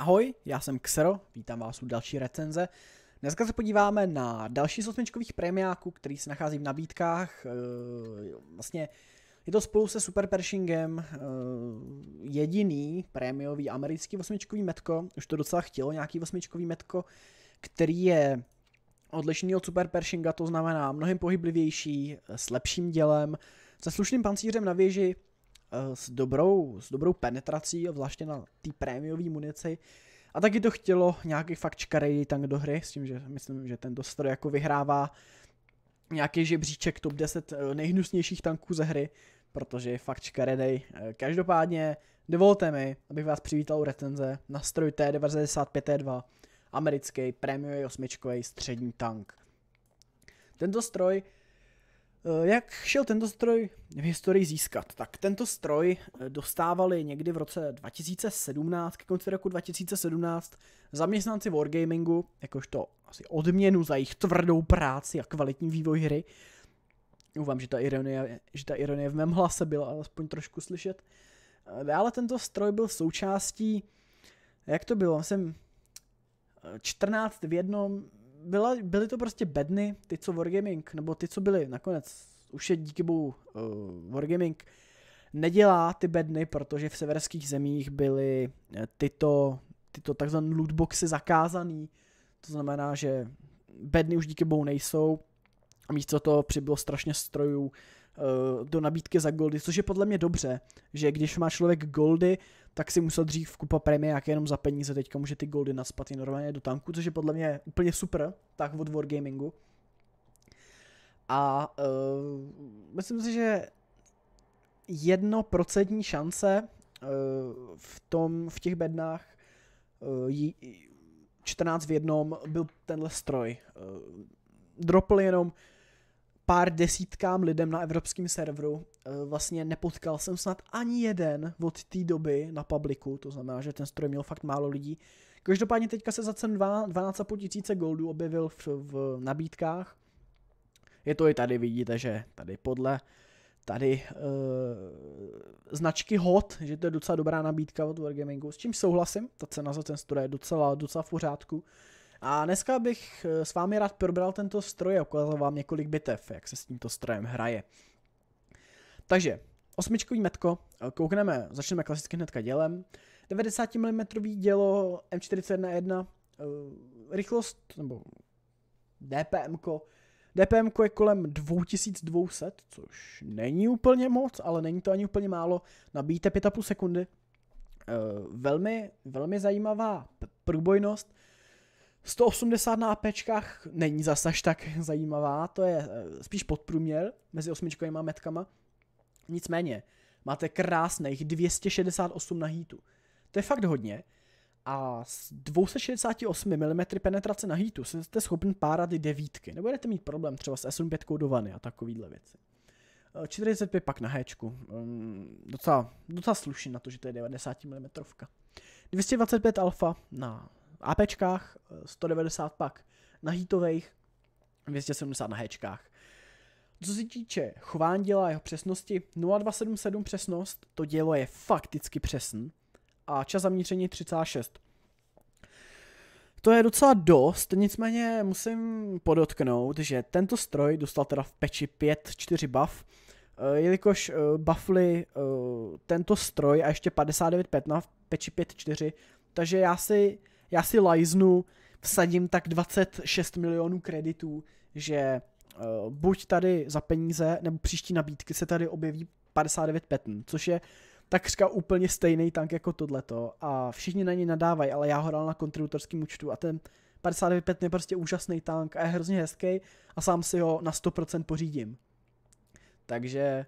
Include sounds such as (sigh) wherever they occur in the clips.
Ahoj, já jsem Xero, vítám vás u další recenze. Dneska se podíváme na další z osmičkových premiáků, který se nachází v nabídkách. Eh, vlastně je to spolu se Super Pershingem eh, jediný prémiový americký osmičkový metko, už to docela chtělo nějaký osmičkový metko, který je odlišný od Super Pershinga, to znamená mnohem pohyblivější, eh, s lepším dělem, se slušným pancířem na věži, Eh, s dobrou, s dobrou penetrací, zvláště na té prémiové munici. A taky to chtělo nějaký fakt čkarej tank do hry, s tím, že myslím, že tento stroj jako vyhrává nějaký žebříček top 10 eh, nejhnusnějších tanků ze hry, protože je fakt škaredej. Eh, každopádně dovolte mi, abych vás přivítal u recenze na stroj T95T2, americký prémiový osmičkový střední tank. Tento stroj Eh, jak šel tento stroj v historii získat? Tak tento stroj eh, dostávali někdy v roce 2017, ke konci roku 2017, zaměstnanci Wargamingu, jakožto asi odměnu za jejich tvrdou práci a kvalitní vývoj hry. Uvám, že ta ironie, že ta ironie v mém hlase byla alespoň trošku slyšet. Dále eh, tento stroj byl součástí, jak to bylo, jsem 14 v jednom byla, byly to prostě bedny, ty co Wargaming, nebo ty co byly nakonec, už je díky bohu uh, Wargaming, nedělá ty bedny, protože v severských zemích byly eh, tyto, tyto takzvané lootboxy zakázaný, to znamená, že bedny už díky bohu nejsou, a místo toho přibylo strašně strojů, Eh, do nabídky za goldy, což je podle mě dobře, že když má člověk goldy, tak si musel dřív kupa jak jenom za peníze, teďka může ty goldy naspat i normálně do tanku, což je podle mě úplně super, tak od Wargamingu. A uh, myslím si, že jednoprocentní šance uh, v tom, v těch bednách uh, jí, 14 v jednom byl tenhle stroj. Uh, dropl jenom pár desítkám lidem na evropském serveru. Eh, vlastně nepotkal jsem snad ani jeden od té doby na publiku, to znamená, že ten stroj měl fakt málo lidí. Každopádně teďka se za cen 12,5 tisíce goldů objevil v, v nabídkách. Je to i tady, vidíte, že tady podle tady e, značky HOT, že to je docela dobrá nabídka od Wargamingu, s čím souhlasím, ta cena za ten stroj je docela, docela v pořádku. A dneska bych eh, s vámi rád probral tento stroj a ukázal vám několik bitev, jak se s tímto strojem hraje. Takže, osmičkový metko, eh, koukneme, začneme klasicky hnedka dělem. 90 mm dělo M411, eh, rychlost, nebo DPM, -ko. DPM -ko je kolem 2200, což není úplně moc, ale není to ani úplně málo. Nabíjíte 5,5 sekundy. Velmi, velmi zajímavá průbojnost. 180 na APčkách není zase až tak zajímavá, to je eh, spíš podprůměr mezi osmičkovými metkama. Nicméně, máte krásných 268 na hýtu. To je fakt hodně. A s 268 mm penetrace na hýtu jste schopni párat i devítky. Nebudete mít problém třeba s S5 do vany a takovýhle věci. 45 eh, pak na H. Mm, docela, docela sluší na to, že to je 90 mm. 225 alfa na APčkách, 190 eh, pak na hitových, 270 na Hčkách. Co se týče chování děla jeho přesnosti, 0277 přesnost, to dělo je fakticky přesn a čas zamíření 36. To je docela dost, nicméně musím podotknout, že tento stroj dostal teda v peči 5-4 buff, eh, jelikož eh, buffly tento stroj a ještě 59.5 na peči 5-4, takže já si já si lajznu, vsadím tak 26 milionů kreditů, že uh, buď tady za peníze, nebo příští nabídky se tady objeví 59 petn, což je takřka úplně stejný tank jako tohleto a všichni na něj nadávají, ale já ho dal na kontributorském účtu a ten 59 petn je prostě úžasný tank a je hrozně hezký a sám si ho na 100% pořídím. Takže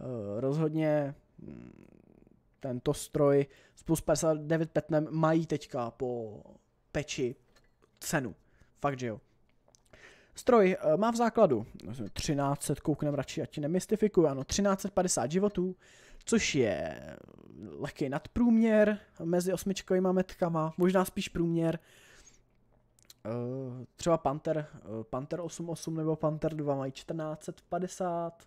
uh, rozhodně mm, tento stroj s plus 59 petnem mají teďka po peči cenu. Fakt, že jo. Stroj eh, má v základu 1300, koukneme radši, ať ti nemystifikuju, ano, 1350 životů, což je lehký nadprůměr mezi osmičkovými metkama, možná spíš průměr. Eh, třeba Panther, eh, Panther 8.8 nebo Panther 2 mají 1450,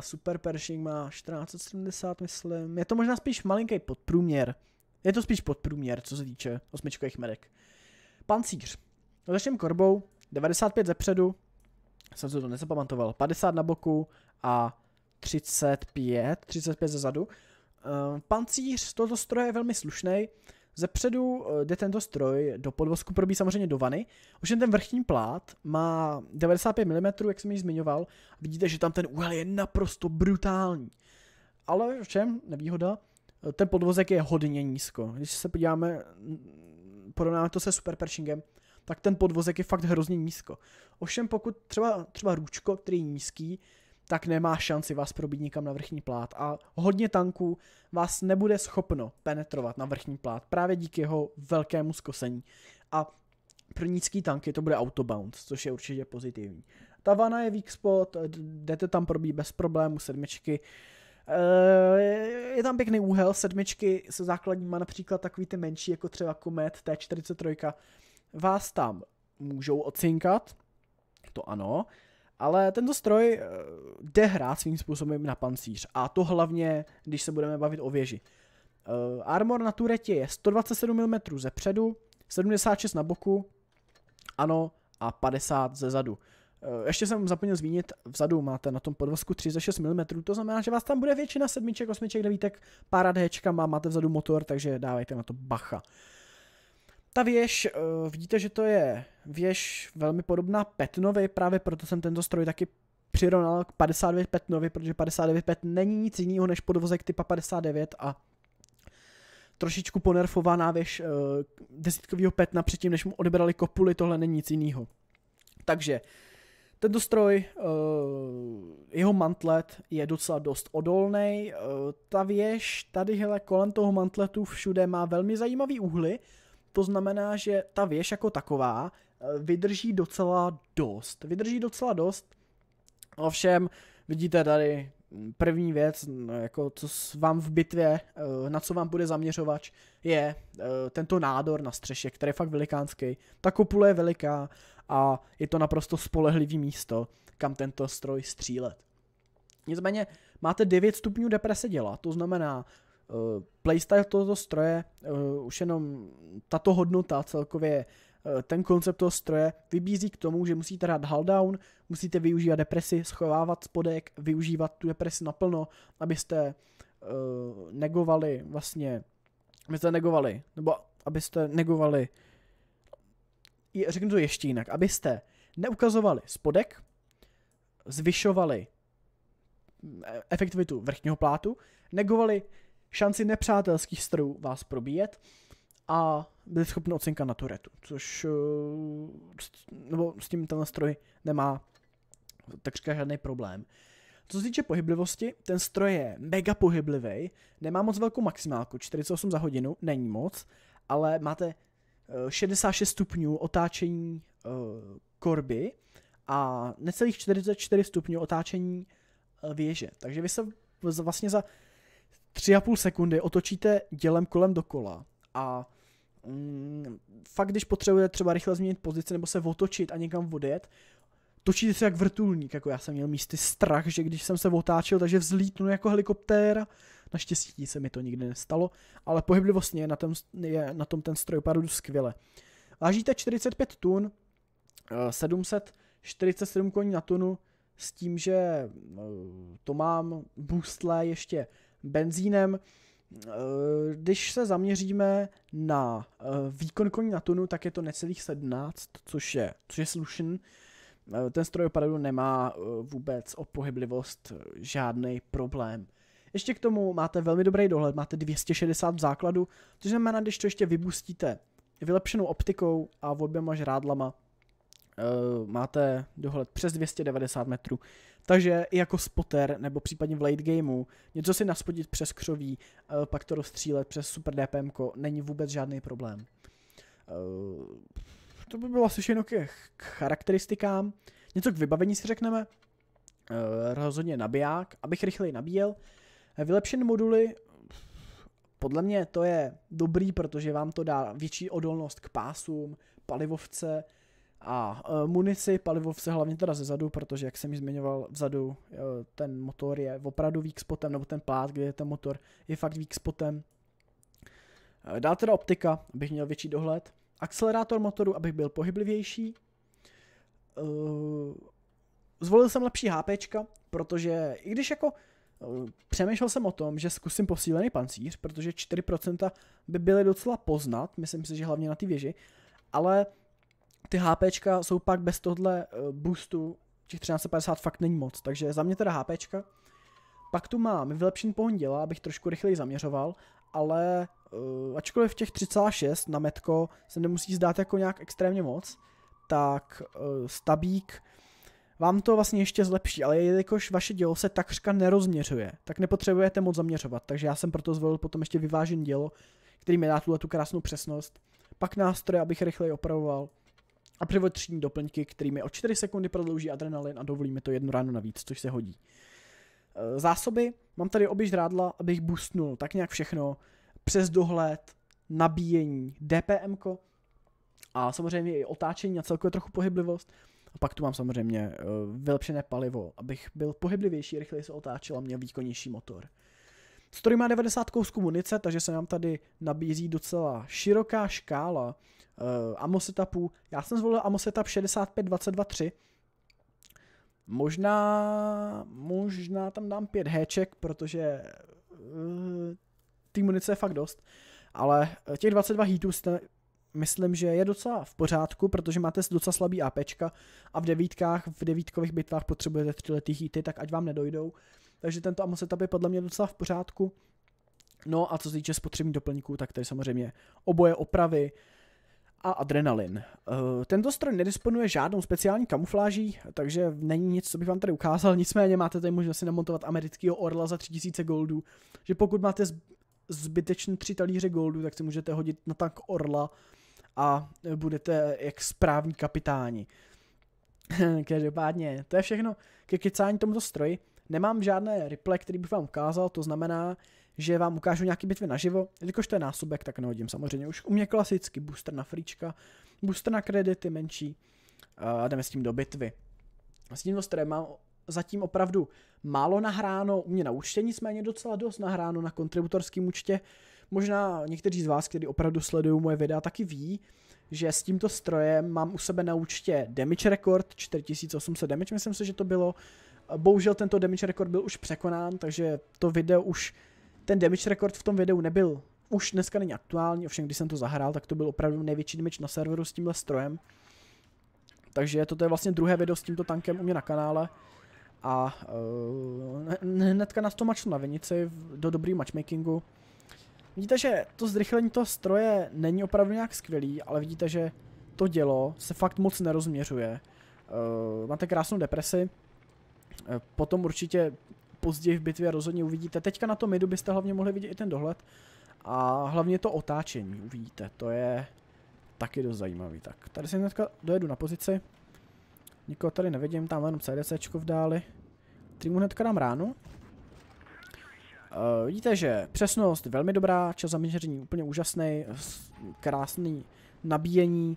a Super Pershing má 1470, myslím. Je to možná spíš malinký podprůměr. Je to spíš podprůměr, co se týče osmičkových merek. Pancíř. Začneme korbou, 95 zepředu, jsem se to nezapamatoval, 50 na boku a 35, 35 ze Uh, pancíř z tohoto stroje je velmi slušný. Zepředu eh, jde tento stroj do podvozku, probí samozřejmě do vany. Už jen ten vrchní plát má 95 mm, jak jsem ji zmiňoval. Vidíte, že tam ten úhel je naprosto brutální. Ale v čem nevýhoda? Eh, ten podvozek je hodně nízko. Když se podíváme, mm, porovnáme to se Super Pershingem, tak ten podvozek je fakt hrozně nízko. Ovšem pokud třeba, třeba růčko, který je nízký, tak nemá šanci vás probít nikam na vrchní plát a hodně tanků vás nebude schopno penetrovat na vrchní plát právě díky jeho velkému skosení. A pro nízký tanky to bude autobound, což je určitě pozitivní. Ta vana je weak spot, jdete tam probít bez problému sedmičky. Eh, je tam pěkný úhel, sedmičky se základníma například takový ty menší, jako třeba Komet T43, vás tam můžou ocinkat, to ano, ale tento stroj eh, jde hrát svým způsobem na pancíř a to hlavně, když se budeme bavit o věži. Eh, armor na tureti je 127 mm ze předu, 76 na boku, ano, a 50 ze zadu. Eh, ještě jsem zapomněl zmínit, vzadu máte na tom podvozku 36 mm, to znamená, že vás tam bude většina sedmiček, osmiček, devítek, pár ADHčka má, máte vzadu motor, takže dávejte na to bacha. Uh, ta věž, eh, vidíte, že to je věž velmi podobná Petnovi, právě proto jsem tento stroj taky přirovnal k 59 Petnovi, protože 59 Pet není nic jiného než podvozek typa 59 a trošičku ponerfovaná věž eh, desítkového Petna předtím, než mu odebrali kopuly, tohle není nic jiného. Takže tento stroj, eh, jeho mantlet je docela dost odolný. Ta věž tady hele, kolem toho mantletu všude má velmi zajímavý úhly, to znamená, že ta věž jako taková eh, vydrží docela dost. Vydrží docela dost. Ovšem, vidíte tady mm, první věc, mm, jako co vám v bitvě, eh, na co vám bude zaměřovač, je eh, tento nádor na střeše, který je fakt velikánský. Ta kopule je veliká a je to naprosto spolehlivý místo, kam tento stroj střílet. Nicméně máte 9 stupňů deprese děla, to znamená, Eh, playstyle tohoto stroje, eh, už jenom tato hodnota celkově, eh, ten koncept toho stroje vybízí k tomu, že musíte hrát hull musíte využívat depresi, schovávat spodek, využívat tu depresi naplno, abyste negovali vlastně, abyste negovali, nebo abyste negovali, řeknu to ještě jinak, abyste neukazovali spodek, zvyšovali mm, e, efektivitu vrchního plátu, negovali šanci nepřátelských strojů vás probíjet a byli schopni ocenka na turetu, což eh, nebo s tím ten stroj nemá takřka žádný problém. Co se týče pohyblivosti, ten stroj je mega pohyblivý, nemá moc velkou maximálku, 48 za hodinu, není moc, ale máte 66 eh, stupňů otáčení eh, korby a necelých 44 stupňů otáčení věže. Takže vy se vlastně za 3,5 sekundy otočíte dělem kolem dokola a mm, fakt, když potřebujete třeba rychle změnit pozici nebo se otočit a někam odjet, točíte se jak vrtulník, jako já jsem měl místy strach, že když jsem se otáčel, takže vzlítnu jako helikoptér, naštěstí se mi to nikdy nestalo, ale pohyblivostně je na tom, je na tom ten stroj opravdu skvěle. Vážíte 45 tun, 747 eh, koní na tunu, s tím, že eh, to mám boostle ještě benzínem. Eh, když se zaměříme na eh, výkon koní na tunu, tak je to necelých 17, což je, což je slušen. Eh, ten stroj opravdu nemá vůbec o pohyblivost žádný problém. Ještě k tomu máte velmi dobrý dohled, máte 260 v základu, což znamená, když to ještě vybustíte vylepšenou optikou a oběma žrádlama, Eh, máte dohled přes 290 metrů. Takže i jako spotter nebo případně v late gameu něco si naspodit přes křoví, eh, pak to rozstřílet přes super DPM není vůbec žádný problém. Eh, to by bylo asi všechno k charakteristikám. Něco k vybavení si řekneme. Rozhodně nabiják, abych rychleji nabíjel. Vylepšené moduly, podle mě to je dobrý, protože vám to dá větší odolnost k pásům, palivovce, a e, munici, palivo se hlavně teda zezadu, protože jak jsem ji zmiňoval, vzadu e, ten motor je opravdu weak spotem, nebo ten plát, kde je ten motor, je fakt weak spotem. E, Dál teda optika, abych měl větší dohled. Akcelerátor motoru, abych byl pohyblivější. Zvolil jsem lepší HP, protože i když jako přemýšlel jsem o tom, že zkusím posílený pancíř, protože 4% by byly docela poznat, myslím si, že hlavně na ty věži, ale ty HPčka jsou pak bez tohle eh, boostu, těch 1350 fakt není moc, takže za mě teda HPčka. Pak tu mám vylepšený pohon děla, abych trošku rychleji zaměřoval, ale uh, ačkoliv těch 3,6 na metko se nemusí zdát jako nějak extrémně moc, tak uh, stabík vám to vlastně ještě zlepší, ale jelikož vaše dělo se takřka nerozměřuje, tak nepotřebujete moc zaměřovat, takže já jsem proto zvolil potom ještě vyvážené dělo, který mi dá tuhle tu krásnou přesnost, pak nástroje, abych rychleji opravoval a převotřídní doplňky, kterými o 4 sekundy prodlouží adrenalin a dovolí mi to jednu ráno navíc, což se hodí. E, zásoby, mám tady obě rádla, abych boostnul tak nějak všechno, přes dohled, nabíjení, DPM a samozřejmě i otáčení a celkově trochu pohyblivost. A pak tu mám samozřejmě e, vylepšené palivo, abych byl pohyblivější, rychleji se otáčel a měl výkonnější motor. Story má 90 kousků munice, takže se nám tady nabízí docela široká škála uh, eh, AMO setupů. Já jsem zvolil AMO setup 65223. Možná, možná tam dám pět héček, protože uh, eh, té munice je fakt dost. Ale eh, těch 22 hitů jste, myslím, že je docela v pořádku, protože máte docela slabý AP a v devítkách, v devítkových bitvách potřebujete lety heaty, tak ať vám nedojdou. Takže tento AMO setup je podle mě docela v pořádku. No a co se týče spotřební doplňků, tak tady samozřejmě oboje opravy, a adrenalin. Eh, tento stroj nedisponuje žádnou speciální kamufláží, takže není nic, co bych vám tady ukázal, nicméně máte tady možnost si namontovat amerického orla za 3000 goldů, že pokud máte zbytečný tři talíře goldu, tak si můžete hodit na tank orla a budete jak správní kapitáni. (laughs) Každopádně, to je všechno ke kecání tomuto stroji. Nemám žádné replay, který bych vám ukázal, to znamená, že vám ukážu nějaký bitvy naživo, jelikož to je násobek, tak nehodím samozřejmě. Už u mě klasicky booster na frička, booster na kredity menší a jdeme s tím do bitvy. S tím které mám zatím opravdu málo nahráno, u mě na účtě nicméně docela dost nahráno na kontributorském účtě. Možná někteří z vás, kteří opravdu sledují moje videa, taky ví, že s tímto strojem mám u sebe na účtě damage record 4800 damage, myslím si, že to bylo, Bohužel tento damage record byl už překonán, takže to video už, ten damage record v tom videu nebyl už dneska není aktuální, ovšem když jsem to zahrál, tak to byl opravdu největší damage na serveru s tímhle strojem. Takže toto je vlastně druhé video s tímto tankem u mě na kanále. A uh, hnedka nás to mačlo na vinici do dobrý matchmakingu. Vidíte, že to zrychlení toho stroje není opravdu nějak skvělý, ale vidíte, že to dělo se fakt moc nerozměřuje. Uh, máte krásnou depresi, Eh, potom určitě později v bitvě rozhodně uvidíte. Teďka na tom midu byste hlavně mohli vidět i ten dohled. A hlavně to otáčení uvidíte, to je taky dost zajímavý. Tak tady si hnedka dojedu na pozici. Nikoho tady nevidím, tam jenom CDCčko v dáli. Trimu hnedka dám ránu. Uh, vidíte, že přesnost velmi dobrá, čas zaměření úplně úžasný, krásný nabíjení.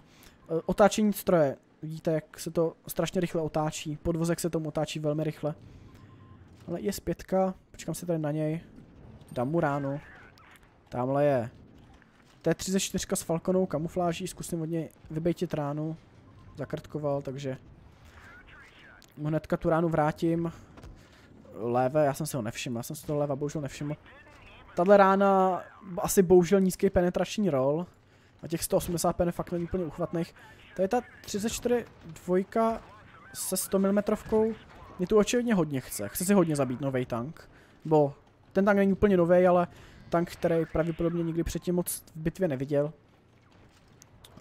Uh, otáčení stroje Vidíte, jak se to strašně rychle otáčí. Podvozek se tomu otáčí velmi rychle. Ale je zpětka, počkám se tady na něj. Dám mu ránu. Tamhle je. T34 s Falconou kamufláží, zkusím od něj vybejtit ránu. Zakrtkoval, takže mu hnedka tu ránu vrátím. Léve, já jsem se ho nevšiml, já jsem se toho léva bohužel nevšiml. Tahle rána asi bohužel nízký penetrační rol. A těch 180 pen fakt není úplně uchvatných. Tady ta 34 dvojka se 100 mm mě tu očividně hodně chce. Chce si hodně zabít nový tank. Bo ten tank není úplně nový, ale tank, který pravděpodobně nikdy předtím moc v bitvě neviděl.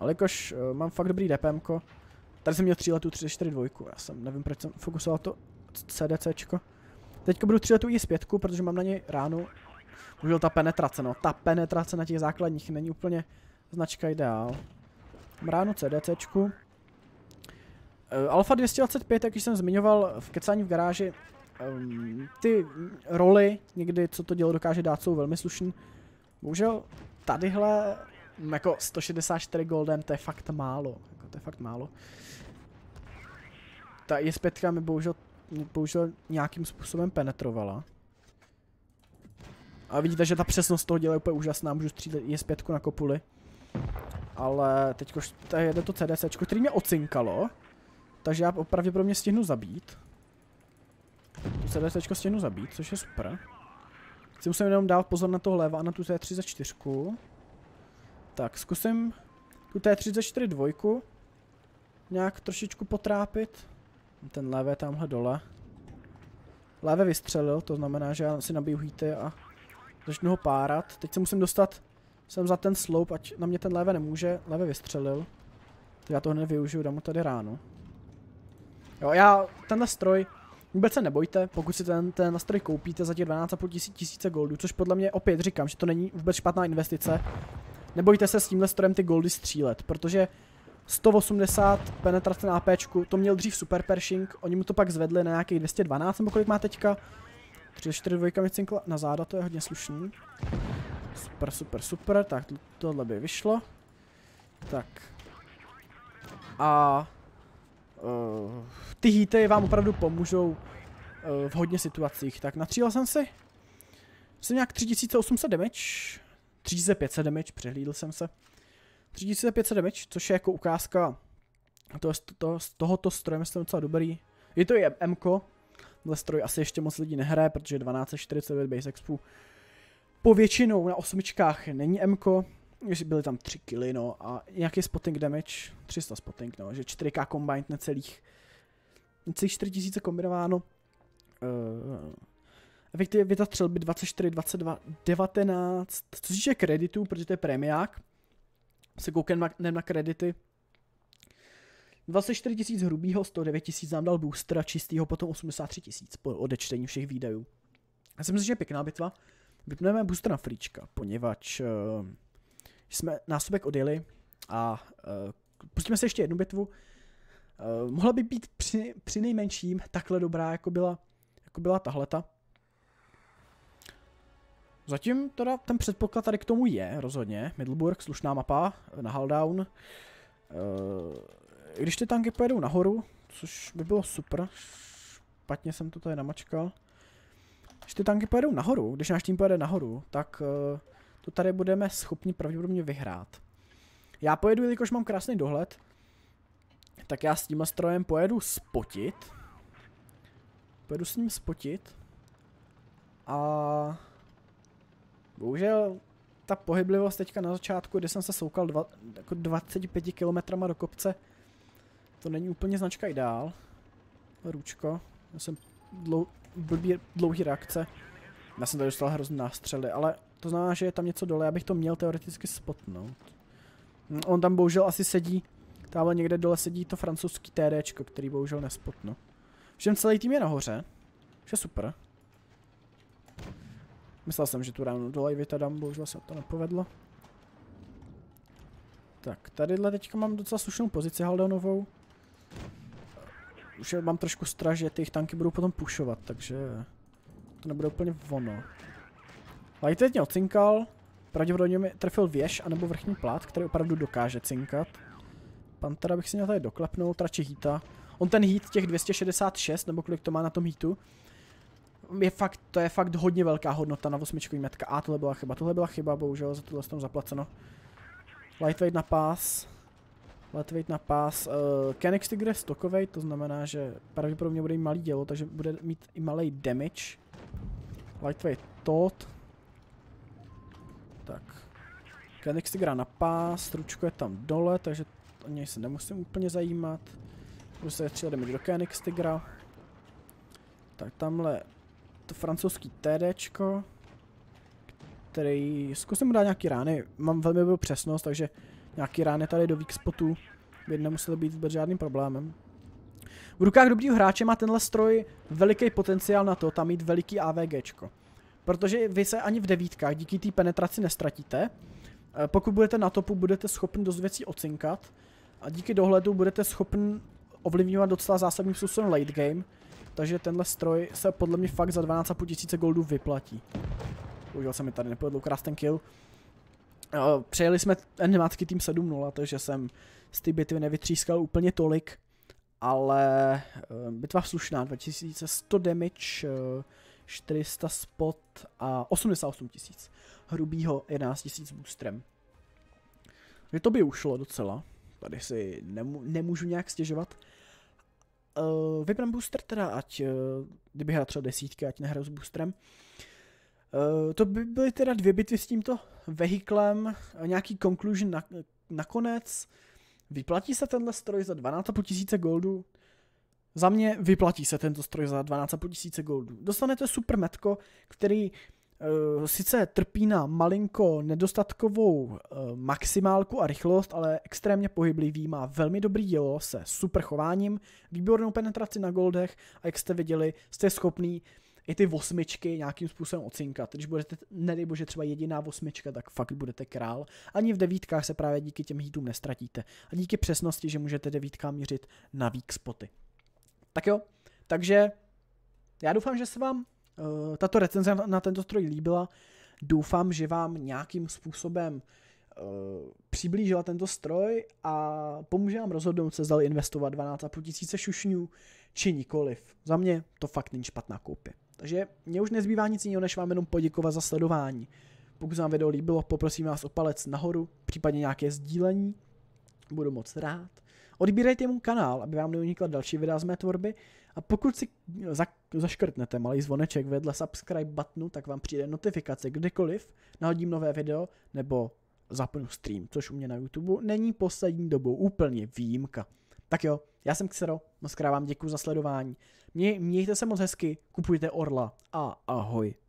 Ale jakož uh, eh, mám fakt dobrý DPM. -ko. Tady jsem měl 3 letu 34 dvojku. Já jsem nevím, proč jsem fokusoval to CDCčko. Teďka budu 3 letu i zpětku, protože mám na něj ránu. Bohužel ta penetrace, no. Ta penetrace na těch základních není úplně Značka ideál. Mránu CDCčku. E, Alfa 225, jak jsem zmiňoval v kecání v garáži, ty roly někdy, co to dělo dokáže dát, jsou velmi slušný. Bohužel tadyhle jako 164 goldem, to je fakt málo. Jako, to je fakt málo. Ta je zpětka mi bohužel, bohužel nějakým způsobem penetrovala. A vidíte, že ta přesnost toho děla je úplně úžasná, můžu střílet je zpětku na kopuli. Ale teď jede to CDC, který mě ocinkalo. Takže já opravdu pro mě stihnu zabít. To CDC stihnu zabít, což je super. Chci musím jenom dát pozor na to leva a na tu T34. Tak, zkusím tu T34 dvojku nějak trošičku potrápit. Ten levé tamhle dole. Levé vystřelil, to znamená, že já si nabiju hýty a začnu ho párat. Teď se musím dostat jsem za ten sloup, ať na mě ten leve nemůže. Leve vystřelil. Já to hned využiju, dám mu tady ránu. Jo, já tenhle stroj, vůbec se nebojte, pokud si ten, ten stroj koupíte za těch 12,5 tisíc, tisíce goldů, což podle mě opět říkám, že to není vůbec špatná investice. Nebojte se s tímhle strojem ty goldy střílet, protože 180 penetrace na AP, to měl dřív Super Pershing, oni mu to pak zvedli na nějakých 212, nebo kolik má teďka. 3, 4, 2, myslím, na záda, to je hodně slušný. Super, super, super. Tak, tohle by vyšlo. Tak. A uh, ty hýty vám opravdu pomůžou uh, v hodně situacích. Tak natřílel jsem si. Jsem nějak 3800 damage. 3500 damage, přehlídl jsem se. 3500 damage, což je jako ukázka to, je to, z tohoto stroje, myslím, docela dobrý. Je to i MK. Tenhle stroj asi ještě moc lidí nehraje, protože 1249 base expů Povětšinou na osmičkách není Mko, byly tam 3 kily, no, a nějaký spotting damage, 300 spotting, no, že 4K combined necelých, necelých 4000 kombinováno. Uh, eh, efektivita střelby 24, 22, 19, co se týče kreditů, protože to je premiák, se kouknem na, na kredity, 24 tisíc hrubýho, 109 tisíc nám dal booster a čistýho potom 83 tisíc po odečtení všech výdajů. Já si myslím, že je pěkná bitva. Vypneme booster na frička, poněvadž uh, jsme násobek odjeli a uh, pustíme se ještě jednu bitvu. Uh, mohla by být při, při nejmenším takhle dobrá, jako byla, jako byla tahleta. Zatím teda ten předpoklad tady k tomu je, rozhodně. Middleburg, slušná mapa na Haldown. Uh, když ty tanky pojedou nahoru, což by bylo super, špatně jsem to tady namačkal. Když ty tanky pojedou nahoru, když náš tým pojede nahoru, tak eh, to tady budeme schopni pravděpodobně vyhrát. Já pojedu, jelikož mám krásný dohled, tak já s tím strojem pojedu spotit. Pojedu s ním spotit. A bohužel ta pohyblivost teďka na začátku, kdy jsem se soukal dva, jako 25 km do kopce, to není úplně značka ideál. Ručko, já jsem dlou, blbý, dlouhý reakce. Já jsem tady dostal hrozný nástřely, ale to znamená, že je tam něco dole, já bych to měl teoreticky spotnout. Hm, on tam bohužel asi sedí, tamhle někde dole sedí to francouzský TD, který bohužel nespotnu. Všem celý tým je nahoře, že super. Myslel jsem, že tu ránu dole vytadám, bohužel se to nepovedlo. Tak, tadyhle teďka mám docela slušnou pozici Haldonovou už mám trošku strach, že ty jejich tanky budou potom pušovat, takže to nebude úplně ono. Lighty teď mě ocinkal, pravděpodobně mi trefil věž anebo vrchní plát, který opravdu dokáže cinkat. Pantera bych si měl tady doklepnout, radši hýta. On ten hít těch 266, nebo kolik to má na tom hítu, je fakt, to je fakt hodně velká hodnota na osmičkový metka. A tohle byla chyba, tohle byla chyba, bohužel za tohle jsem zaplaceno. Lightweight na pás. Lightweight na pás. Uh, eh, Kenix Tiger je stokovej, to znamená, že pravděpodobně bude mít malý dělo, takže bude mít i malý damage. Lightweight tot. Tak. Kenix Tiger na pás, ručko je tam dole, takže o něj se nemusím úplně zajímat. Budu se střílet damage do Kenix Tigra. Tak tamhle to francouzský TDčko, který zkusím mu dát nějaký rány, mám velmi dobrou přesnost, takže Nějaký rány tady do weak spotu by nemusely být vůbec žádným problémem. V rukách dobrýho hráče má tenhle stroj veliký potenciál na to tam mít veliký AVGčko. Protože vy se ani v devítkách díky té penetraci nestratíte. E, pokud budete na topu, budete schopni dost věcí ocinkat a díky dohledu budete schopni ovlivňovat docela zásadním způsobem late game, takže tenhle stroj se podle mě fakt za 12,5 tisíce goldů vyplatí. Užil se mi tady, nepovedl ukrást ten kill. Přejeli jsme animátky tým 7-0, takže jsem z ty bitvy nevytřískal úplně tolik, ale eh, bitva slušná, 2100 damage, 400 eh, spot a 88 tisíc. Hrubýho 11 tisíc boostrem. Že to by ušlo docela. Tady si nemů- nemůžu nějak stěžovat. Uh, vybrám booster teda, ať, uh, kdyby hrál třeba desítky, ať nehraju s boostrem. Eh, to by byly teda dvě bitvy s tímto vehiklem, eh, nějaký conclusion na, Vyplatí se tenhle stroj za 12,5 tisíce goldů? Za mě vyplatí se tento stroj za 12,5 tisíce goldů. Dostanete super metko, který uh, sice trpí na malinko nedostatkovou uh, maximálku a rychlost, ale extrémně pohyblivý, má velmi dobrý dělo se super chováním, výbornou penetraci na goldech a jak jste viděli, jste schopný uh, i ty osmičky nějakým způsobem ocinkat. Když budete, nedej bože, třeba jediná osmička, tak fakt budete král. Ani v devítkách se právě díky těm hitům nestratíte. A díky přesnosti, že můžete devítka měřit na weak spoty. Tak jo, takže já doufám, že se vám uh, tato recenze na tento stroj líbila. Doufám, že vám nějakým způsobem eh, přiblížila tento stroj a pomůže vám rozhodnout se, zdali investovat 12,5 tisíce šušňů či nikoliv. Za mě to fakt není špatná koupě. Takže mě už nezbývá nic jiného, než vám jenom poděkovat za sledování. Pokud se vám video líbilo, poprosím vás o palec nahoru, případně nějaké sdílení, budu moc rád. Odbírejte můj kanál, aby vám neunikla další videa z mé tvorby a pokud si eh, za, zaškrtnete malý zvoneček vedle subscribe buttonu, tak vám přijde notifikace kdykoliv, nahodím nové video nebo zapnu stream, což u mě na YouTube není poslední dobou úplně výjimka. Tak jo, já jsem Xero, moc krát vám děkuji za sledování mě, mějte se moc hezky, kupujte Orla a ahoj.